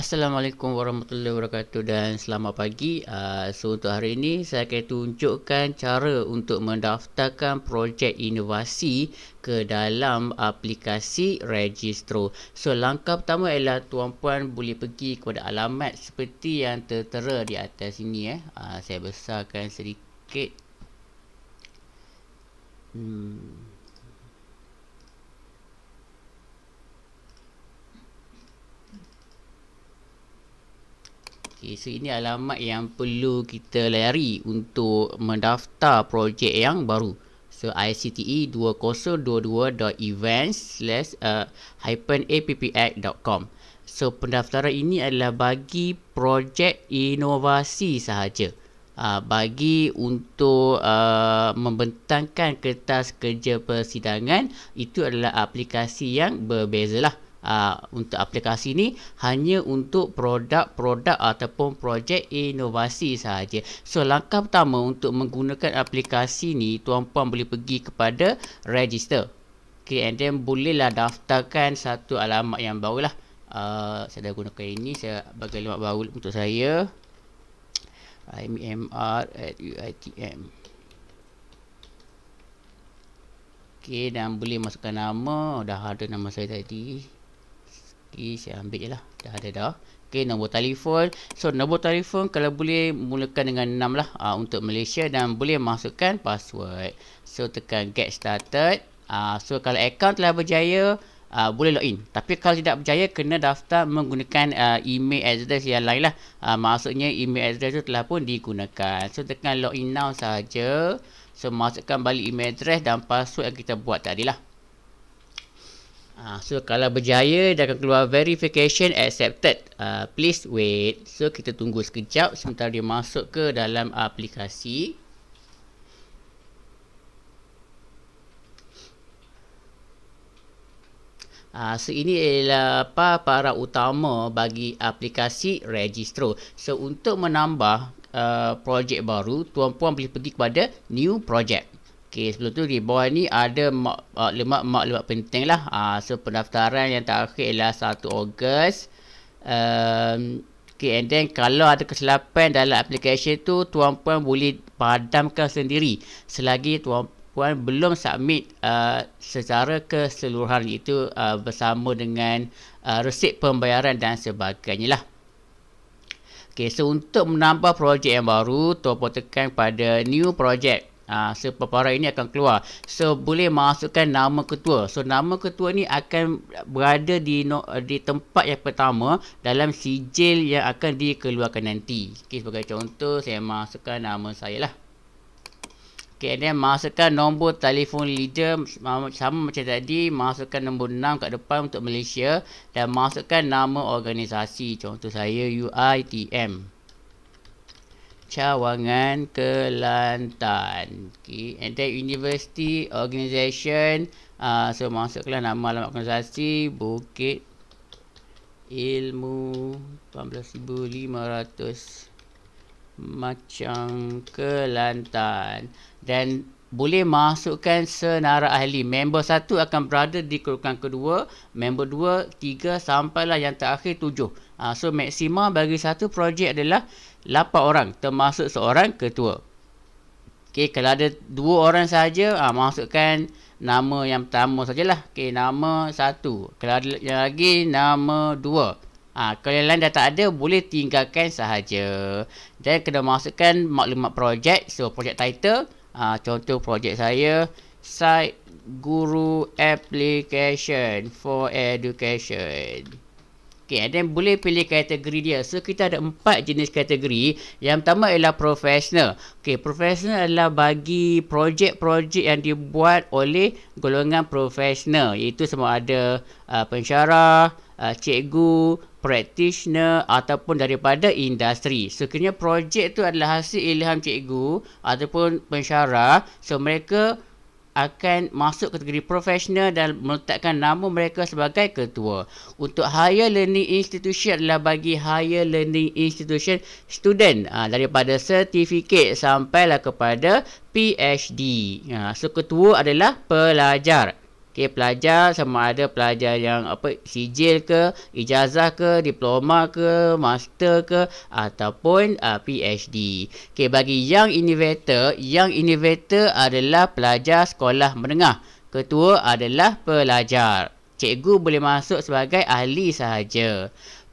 Assalamualaikum warahmatullahi wabarakatuh dan selamat pagi. Uh, so untuk hari ini saya akan tunjukkan cara untuk mendaftarkan projek inovasi ke dalam aplikasi Registro. So langkah pertama ialah tuan puan boleh pergi kepada alamat seperti yang tertera di atas ini eh. Uh, saya besarkan sedikit. Hmm. Okay, so ini alamat yang perlu kita layari untuk mendaftar projek yang baru. So icte2022.events/hypenappact.com. Uh, so pendaftaran ini adalah bagi projek inovasi sahaja. Uh, bagi untuk uh, membentangkan kertas kerja persidangan itu adalah aplikasi yang berbezalah. lah. Ah, untuk aplikasi ni hanya untuk produk-produk ataupun projek inovasi sahaja. So langkah pertama untuk menggunakan aplikasi ni tuan-puan boleh pergi kepada register. Okay and then bolehlah daftarkan satu alamat yang baru lah. Uh, ah, saya dah gunakan ini saya bagi alamat baru untuk saya imr@uitm Okay, dan boleh masukkan nama oh, dah ada nama saya tadi Okay, saya ambil je lah. Dah ada dah. Okay, nombor telefon. So, nombor telefon kalau boleh mulakan dengan 6 lah uh, untuk Malaysia dan boleh masukkan password. So, tekan get started. Uh, so, kalau account telah berjaya, uh, boleh login. Tapi kalau tidak berjaya, kena daftar menggunakan uh, email address yang lain lah. Uh, maksudnya, email address tu telah pun digunakan. So, tekan login now saja. So, masukkan balik email address dan password yang kita buat tadi lah. Uh, so kalau berjaya dia akan keluar verification accepted. Uh, please wait. So kita tunggu sekejap sementara dia masuk ke dalam aplikasi. Uh, so ini adalah apa para utama bagi aplikasi registro. So untuk menambah uh, projek baru, tuan-puan boleh pergi kepada new project. Okey, sebelum tu di bawah ni ada ah, maklumat-maklumat penting lah. Uh, so, pendaftaran yang terakhir ialah 1 Ogos. Um, ehm, okay, and then kalau ada kesilapan dalam aplikasi tu, tuan puan boleh padamkan sendiri selagi tuan puan belum submit uh, secara keseluruhan itu uh, bersama dengan uh, resip pembayaran dan sebagainya lah. Okey, so untuk menambah projek yang baru, tuan puan tekan pada new project. Ah, so paparan ini akan keluar so boleh masukkan nama ketua so nama ketua ni akan berada di no, di tempat yang pertama dalam sijil yang akan dikeluarkan nanti okey sebagai contoh saya masukkan nama saya lah Okay, then masukkan nombor telefon leader sama macam tadi. Masukkan nombor 6 kat depan untuk Malaysia. Dan masukkan nama organisasi. Contoh saya UITM. Cawangan Kelantan Entah University Organization uh, So masuklah nama alamat organisasi Bukit Ilmu 18,500 Macam Kelantan Dan boleh masukkan senara ahli. Member satu akan berada di kerukan kedua. Member dua, tiga sampai lah yang terakhir tujuh. Ha, so maksima bagi satu projek adalah lapan orang termasuk seorang ketua. Okay, kalau ada dua orang saja, ha, masukkan nama yang pertama sajalah. Okay, nama satu. Kalau ada yang lagi, nama dua. Ha, kalau yang lain dah tak ada, boleh tinggalkan sahaja. Dan kena masukkan maklumat projek. So, projek title ha, contoh projek saya site guru application for education Okay, and then boleh pilih kategori dia. So, kita ada empat jenis kategori. Yang pertama ialah professional. Okay, professional adalah bagi projek-projek yang dibuat oleh golongan professional. Iaitu semua ada uh, pensyarah, uh, cikgu, practitioner ataupun daripada industri. Sekiranya so, projek tu adalah hasil ilham cikgu ataupun pensyarah, so mereka akan masuk kategori profesional dan meletakkan nama mereka sebagai ketua. Untuk higher learning institution adalah bagi higher learning institution student ha, daripada sertifikat sampailah kepada PhD. Ha, uh, so ketua adalah pelajar okay, pelajar sama ada pelajar yang apa sijil ke ijazah ke diploma ke master ke ataupun uh, ah, PhD okay, bagi young innovator young innovator adalah pelajar sekolah menengah ketua adalah pelajar cikgu boleh masuk sebagai ahli sahaja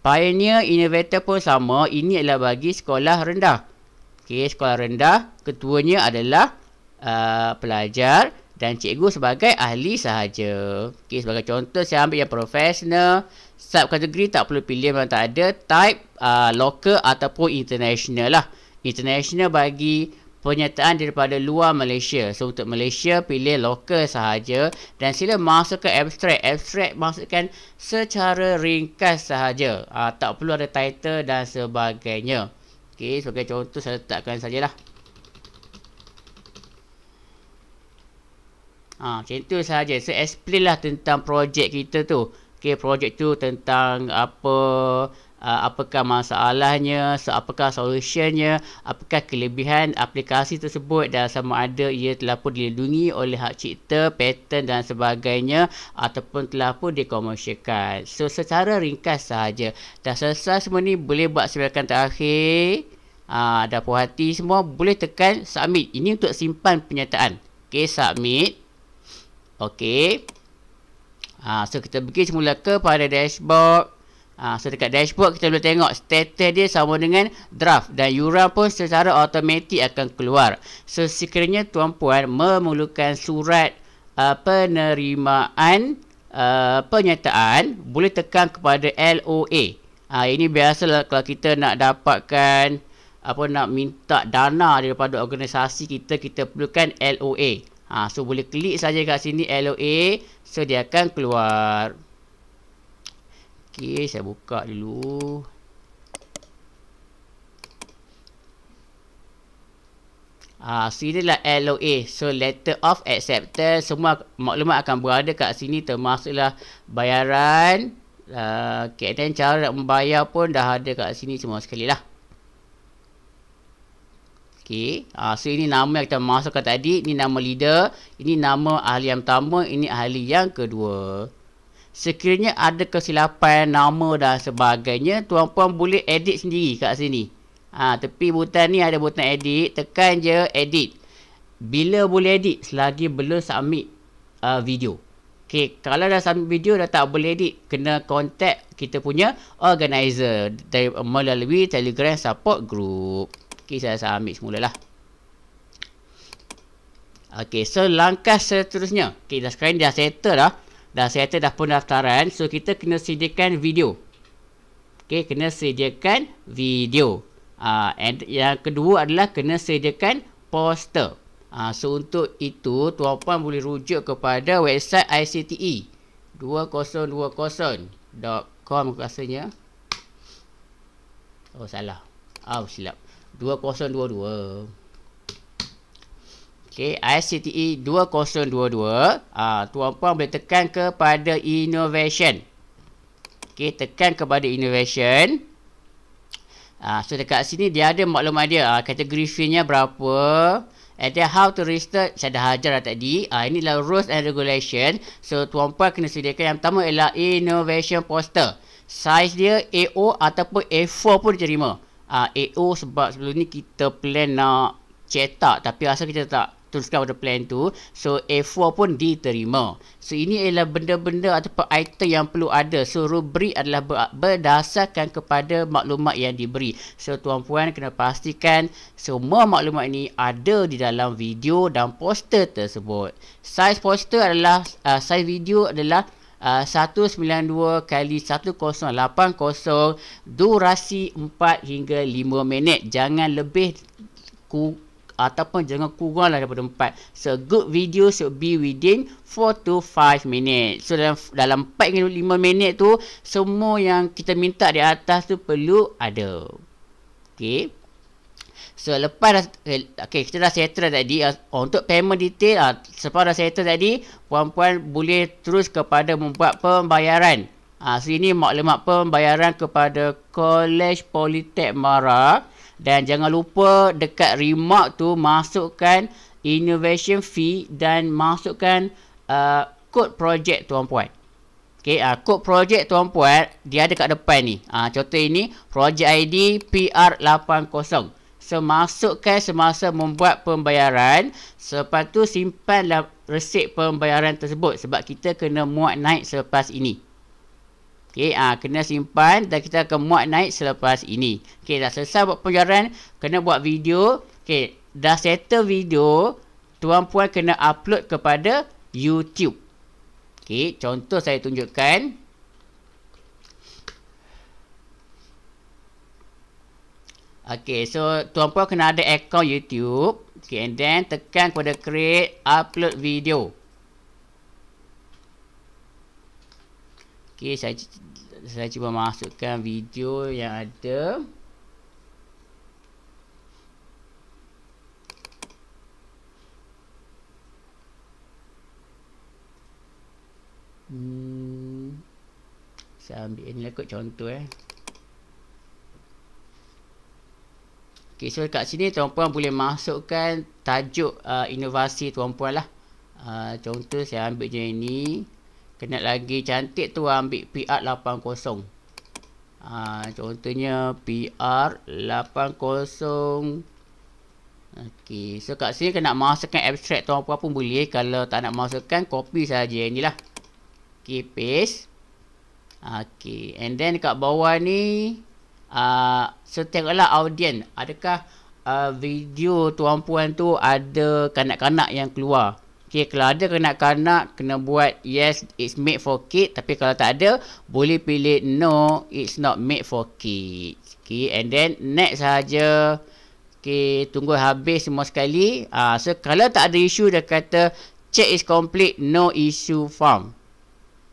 pioneer innovator pun sama ini adalah bagi sekolah rendah okay, sekolah rendah ketuanya adalah uh, pelajar dan cikgu sebagai ahli sahaja. Okey, sebagai contoh saya ambil yang profesional. kategori tak perlu pilih memang tak ada. Type uh, local ataupun international lah. International bagi penyertaan daripada luar Malaysia. So, untuk Malaysia pilih local sahaja. Dan sila masuk ke abstract. Abstract maksudkan secara ringkas sahaja. Uh, tak perlu ada title dan sebagainya. Okey, sebagai contoh saya letakkan sajalah. Ha, macam tu sahaja. So, explain lah tentang projek kita tu. Okay, projek tu tentang apa, uh, apakah masalahnya, so apakah solutionnya, apakah kelebihan aplikasi tersebut dan sama ada ia telah pun dilindungi oleh hak cipta, patent dan sebagainya ataupun telah pun dikomersialkan. So, secara ringkas sahaja. Dah selesai semua ni, boleh buat sebarkan terakhir. Uh, puas hati semua, boleh tekan submit. Ini untuk simpan penyataan. Okay, submit. Okey. Ha, ah, so kita pergi semula ke pada dashboard. Ha, so dekat dashboard kita boleh tengok status dia sama dengan draft. Dan yuran pun secara automatik akan keluar. So sekiranya tuan-puan memerlukan surat uh, penerimaan uh, penyertaan. Boleh tekan kepada LOA. Ha, ini biasalah kalau kita nak dapatkan apa nak minta dana daripada organisasi kita. Kita perlukan LOA. LOA. Ha, so boleh klik saja kat sini LOA so dia akan keluar. Okay, saya buka dulu. Ah, ha, sini so lah LOA. So letter of acceptance semua maklumat akan berada kat sini termasuklah bayaran Uh, okay, dan cara nak membayar pun dah ada kat sini semua sekali lah Okey. Uh, so ini nama yang kita masukkan tadi, ini nama leader, ini nama ahli yang pertama, ini ahli yang kedua. Sekiranya ada kesilapan nama dan sebagainya, tuan puan boleh edit sendiri kat sini. Ha, tepi butang ni ada butan edit, tekan je edit. Bila boleh edit? Selagi belum submit uh, video. Okey, kalau dah submit video dah tak boleh edit, kena contact kita punya organizer dari, melalui Telegram support group. Okey, saya, saya ambil semula lah. Okey, so langkah seterusnya. Okey, dah sekarang dah settle dah. Dah settle dah pendaftaran. So, kita kena sediakan video. Okey, kena sediakan video. Uh, and yang kedua adalah kena sediakan poster. Uh, so, untuk itu, Tuan Puan boleh rujuk kepada website ICTE. 2020.com rasanya. Oh, salah. Oh, silap. 2020. 2022 Okay, ISCTE 2022 ah Tuan-puan boleh tekan kepada innovation Okay, tekan kepada innovation ah uh, So, dekat sini dia ada maklumat dia Ah, Kategori fee-nya berapa And then how to register Saya dah ajar lah tadi Ah, Ini adalah rules and regulation So, tuan-puan kena sediakan Yang pertama ialah innovation poster Size dia AO ataupun A4 pun diterima uh, ah, AO sebab sebelum ni kita plan nak cetak tapi asal kita tak teruskan pada plan tu so A4 pun diterima so ini adalah benda-benda ataupun item yang perlu ada so rubrik adalah berdasarkan kepada maklumat yang diberi so tuan-puan kena pastikan semua maklumat ini ada di dalam video dan poster tersebut size poster adalah uh, ah, size video adalah 192 ah, kali 1080 durasi 4 hingga 5 minit jangan lebih ku ataupun jangan kurang lah daripada 4 so good video should be within 4 to 5 minit so dalam, dalam 4 hingga 5 minit tu semua yang kita minta di atas tu perlu ada okay So lepas dah, eh, okay, kita dah settle tadi uh, untuk payment detail uh, selepas dah settle tadi puan-puan boleh terus kepada membuat pembayaran. Ah uh, sini so maklumat pembayaran kepada College Politek Mara dan jangan lupa dekat remark tu masukkan innovation fee dan masukkan uh, ah, kod projek tuan-puan. Okey, uh, kod projek tuan-puan dia ada kat depan ni. Ah uh, contoh ini project ID PR80 semasukkan semasa membuat pembayaran Lepas tu simpanlah resit pembayaran tersebut Sebab kita kena muat naik selepas ini Okay, ha, ah, kena simpan dan kita akan muat naik selepas ini Okay, dah selesai buat pembayaran Kena buat video Okay, dah settle video Tuan Puan kena upload kepada YouTube Okay, contoh saya tunjukkan Okay, so tuan puan kena ada account YouTube. Okay, and then tekan kepada create upload video. Okay, saya saya cuba masukkan video yang ada. Hmm, saya ambil ini lah kot contoh eh. Okey, so kat sini tuan-puan boleh masukkan tajuk uh, inovasi tuan-puan lah. Uh, contoh saya ambil je ini. Kena lagi cantik tu ambil PR80. Uh, contohnya PR80. Okey, so kat sini kena masukkan abstract tuan-puan pun boleh. Kalau tak nak masukkan, copy saja yang ni lah. Okey, paste. Okey, and then dekat bawah ni uh, so tengoklah audien adakah uh, video tuan puan tu ada kanak-kanak yang keluar Okay, kalau ada kanak-kanak, kena buat yes, it's made for kids. Tapi kalau tak ada, boleh pilih no, it's not made for kids. Okay, and then next saja. Okay, tunggu habis semua sekali. Uh, so, kalau tak ada isu, dia kata check is complete, no issue found.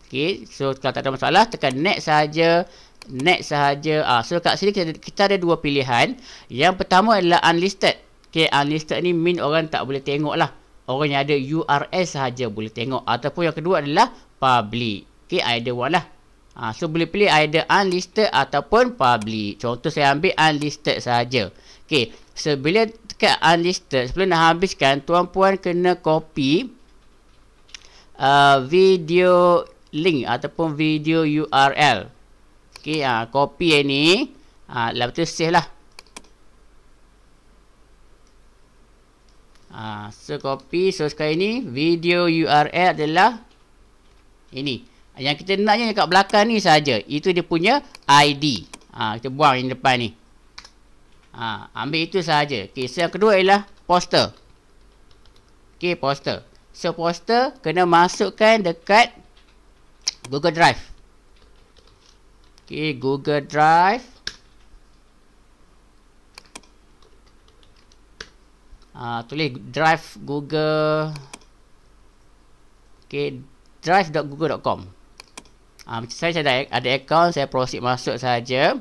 Okay, so kalau tak ada masalah, tekan next saja net sahaja. Ah, so kat sini kita ada, kita ada dua pilihan. Yang pertama adalah unlisted. Okay, unlisted ni min orang tak boleh tengok lah. Orang yang ada URL sahaja boleh tengok. Ataupun yang kedua adalah public. Okay, either one lah. Ah, so boleh pilih either unlisted ataupun public. Contoh saya ambil unlisted sahaja. Okay, so bila dekat unlisted, sebelum nak habiskan, tuan-puan kena copy uh, video link ataupun video URL. Okey, ha, copy yang ni. Ha, lepas tu save lah. Ha, so, copy. So, sekarang ni video URL adalah ini. Yang kita nak yang kat belakang ni saja. Itu dia punya ID. Ha, ah, kita buang yang depan ni. Ha, ambil itu saja. Okey, so yang kedua ialah poster. Okey, poster. So, poster kena masukkan dekat Google Drive. Okay, Google Drive. Ah, uh, tulis drive Google. Okay, drive.google.com. Ah, uh, saya, saya ada ada account, saya proceed masuk saja.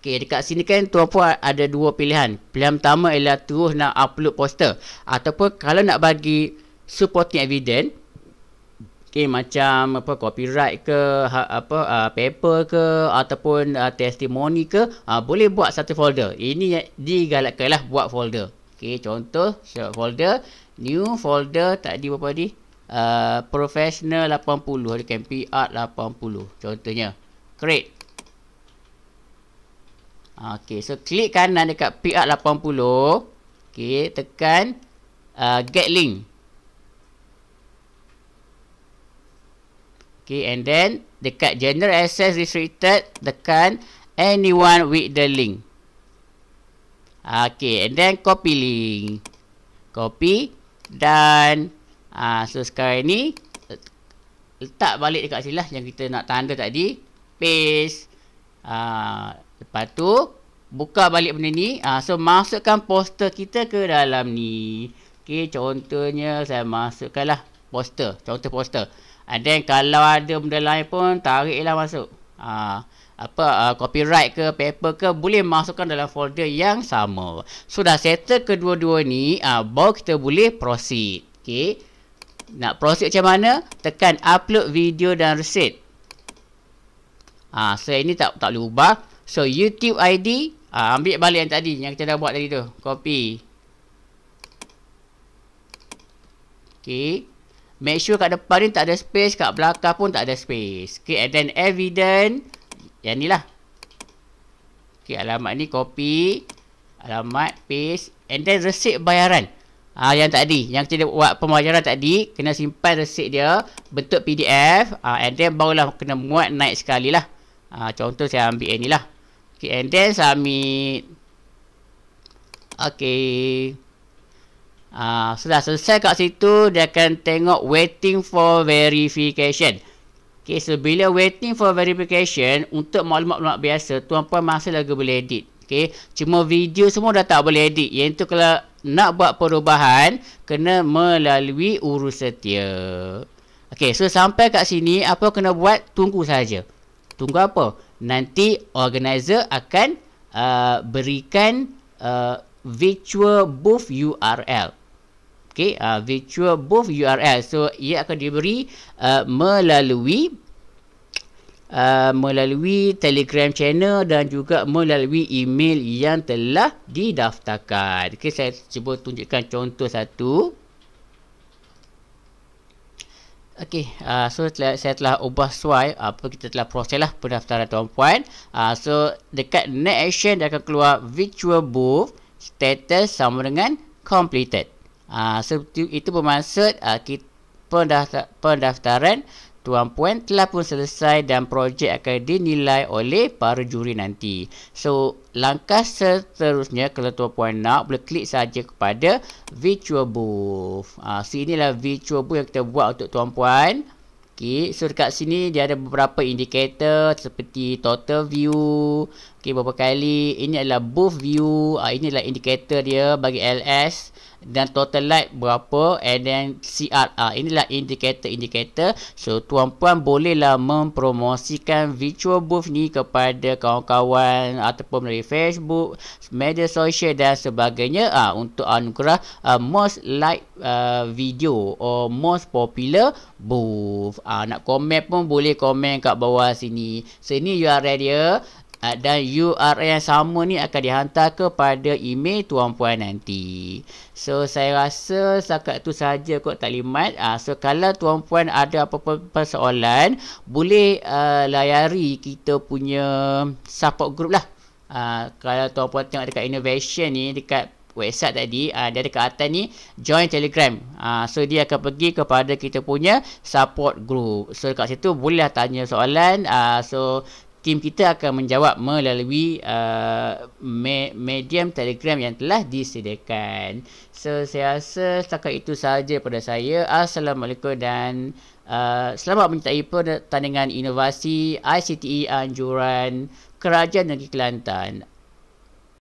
Okay, dekat sini kan tuan-puan ada dua pilihan. Pilihan pertama ialah terus nak upload poster. Ataupun kalau nak bagi supporting evidence, okay, macam apa copyright ke ha, apa uh, paper ke ataupun uh, testimoni ke uh, boleh buat satu folder ini digalakkanlah buat folder Okay, contoh short folder new folder tadi berapa tadi uh, professional 80 ada okay, art 80 contohnya create Okay, so klik kanan dekat PR80. Okay, tekan uh, get link. Okay, and then dekat general access restricted tekan anyone with the link. Ah, okay, and then copy link. Copy dan ah uh, so sekarang ni letak balik dekat sini lah yang kita nak tanda tadi. Paste ah uh, lepas tu buka balik benda ni. uh, so masukkan poster kita ke dalam ni. Okay, contohnya saya masukkan lah poster, contoh poster. And then kalau ada benda lain pun tariklah masuk. Ah apa uh, copyright ke paper ke boleh masukkan dalam folder yang sama. Sudah so, settle kedua-dua ni ah uh, baru kita boleh proceed. Okey. Nak proceed macam mana? Tekan upload video dan receipt. Ah so ini tak tak boleh ubah. So YouTube ID uh, ah, ambil balik yang tadi yang kita dah buat tadi tu. Copy. Okey. Make sure kat depan ni tak ada space. Kat belakang pun tak ada space. Okay. And then evident. Yang ni lah. Okay. Alamat ni copy. Alamat. Paste. And then resit bayaran. Ah ha, Yang tadi. Yang kita buat pembayaran tadi. Kena simpan resit dia. Bentuk PDF. Ah ha, And then barulah kena muat naik sekali lah. Ah contoh saya ambil yang ni lah. Okay. And then submit. Okay. Okay. Setelah selesai kat situ dia akan tengok waiting for verification. Okey, so bila waiting for verification untuk maklumat-maklumat biasa, tuan puan masih lagi boleh edit. Okay, cuma video semua dah tak boleh edit. Yang itu kalau nak buat perubahan kena melalui urus setia. Okay, so sampai kat sini apa kena buat? Tunggu saja. Tunggu apa? Nanti organizer akan uh, berikan uh, virtual booth URL. Okay, uh, virtual booth URL so ia akan diberi uh, melalui Uh, melalui telegram channel dan juga melalui email yang telah didaftarkan Okay, saya cuba tunjukkan contoh satu Okay, uh, so telah, saya telah ubah suai apa uh, kita telah proses lah pendaftaran tuan puan uh, so dekat next action dia akan keluar virtual booth status sama dengan completed Uh, itu bermaksud uh, ah, pendaftar, pendaftaran tuan puan telah pun selesai dan projek akan dinilai oleh para juri nanti. So, langkah seterusnya kalau tuan puan nak boleh klik saja kepada virtual booth. Ah, uh, so virtual booth yang kita buat untuk tuan puan. Okey, so dekat sini dia ada beberapa indikator seperti total view. Okey, beberapa kali ini adalah booth view. Ah, uh, inilah indikator dia bagi LS dan total light berapa and then CRR inilah indikator-indikator so tuan-puan bolehlah mempromosikan virtual booth ni kepada kawan-kawan ataupun melalui Facebook media sosial dan sebagainya uh, untuk anugerah uh, most like uh, video or most popular booth uh, nak komen pun boleh komen kat bawah sini so ini you are ready Uh, dan URL yang sama ni akan dihantar kepada email tuan puan nanti. So saya rasa setakat tu saja kot taklimat. Ah so kalau tuan puan ada apa-apa persoalan, boleh uh, layari kita punya support group lah. Ah kalau tuan puan tengok dekat innovation ni dekat website tadi, ah dia dekat atas ni join Telegram. Ah so dia akan pergi kepada kita punya support group. So dekat situ boleh lah tanya soalan. Ah so tim kita akan menjawab melalui uh, me- medium telegram yang telah disediakan. So, saya rasa setakat itu sahaja pada saya. Assalamualaikum dan uh, selamat menyertai pertandingan inovasi ICTE Anjuran Kerajaan Negeri Kelantan.